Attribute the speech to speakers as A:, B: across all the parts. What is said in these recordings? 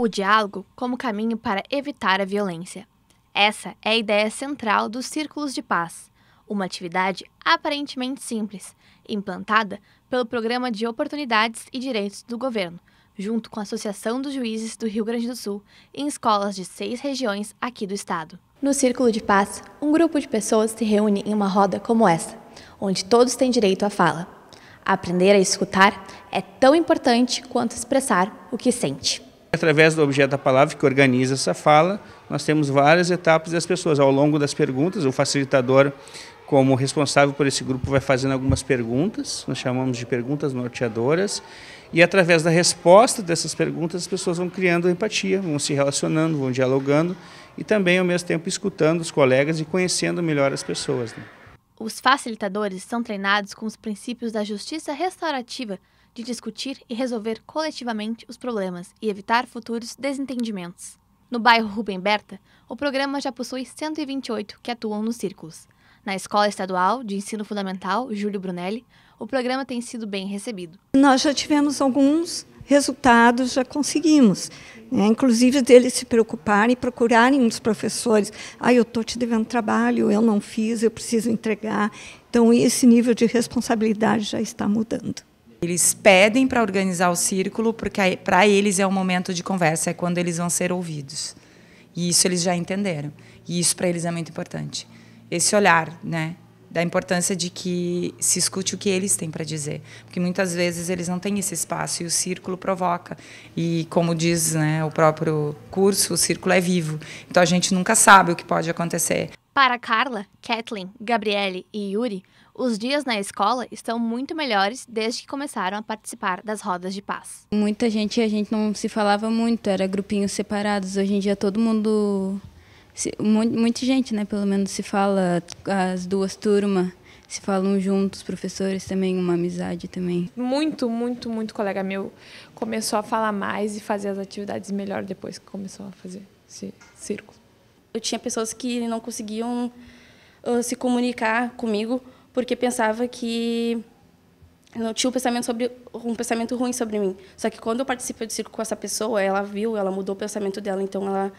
A: o diálogo como caminho para evitar a violência. Essa é a ideia central dos Círculos de Paz, uma atividade aparentemente simples, implantada pelo Programa de Oportunidades e Direitos do Governo, junto com a Associação dos Juízes do Rio Grande do Sul, em escolas de seis regiões aqui do estado. No Círculo de Paz, um grupo de pessoas se reúne em uma roda como essa, onde todos têm direito à fala. Aprender a escutar é tão importante quanto expressar o que sente.
B: Através do objeto da palavra que organiza essa fala, nós temos várias etapas das pessoas. Ao longo das perguntas, o facilitador, como responsável por esse grupo, vai fazendo algumas perguntas, nós chamamos de perguntas norteadoras, e através da resposta dessas perguntas, as pessoas vão criando empatia, vão se relacionando, vão dialogando e também, ao mesmo tempo, escutando os colegas e conhecendo melhor as pessoas. Né?
A: Os facilitadores são treinados com os princípios da justiça restaurativa de discutir e resolver coletivamente os problemas e evitar futuros desentendimentos. No bairro Rubem Berta, o programa já possui 128 que atuam nos círculos. Na Escola Estadual de Ensino Fundamental Júlio Brunelli, o programa tem sido bem recebido. Nós já tivemos alguns resultados, já conseguimos. Né? Inclusive deles se preocuparem e procurarem os professores. Ah, eu estou te devendo trabalho, eu não fiz, eu preciso entregar. Então, esse nível de responsabilidade já está
C: mudando. Eles pedem para organizar o círculo, porque para eles é o momento de conversa, é quando eles vão ser ouvidos. E isso eles já entenderam. E isso para eles é muito importante. Esse olhar, né? Da importância de que se escute o que eles têm para dizer. Porque muitas vezes eles não têm esse espaço e o círculo provoca. E, como diz né, o próprio curso, o círculo é vivo. Então a gente nunca sabe o que pode acontecer.
A: Para Carla, Kathleen, Gabriele e Yuri, os dias na escola estão muito melhores desde que começaram a participar das rodas de paz.
C: Muita gente, a gente não se falava muito, era grupinhos separados. Hoje em dia todo mundo. Se, muita gente, né? Pelo menos se fala, as duas turmas se falam juntos, professores também, uma amizade também.
A: Muito, muito, muito colega meu começou a falar mais e fazer as atividades melhor depois que começou a fazer esse círculo eu tinha pessoas que não conseguiam uh, se comunicar comigo porque pensava que não tinha um pensamento sobre um pensamento ruim sobre mim. Só que quando eu participei do circo com essa pessoa, ela viu, ela mudou o pensamento dela, então ela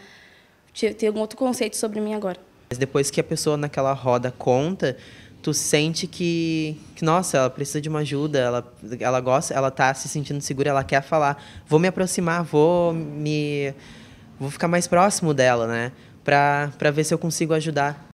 A: tem um outro conceito sobre mim agora.
C: Mas depois que a pessoa naquela roda conta, tu sente que, que, nossa, ela precisa de uma ajuda, ela, ela gosta, ela tá se sentindo segura, ela quer falar, vou me aproximar, vou me vou ficar mais próximo dela, né? para ver se eu consigo ajudar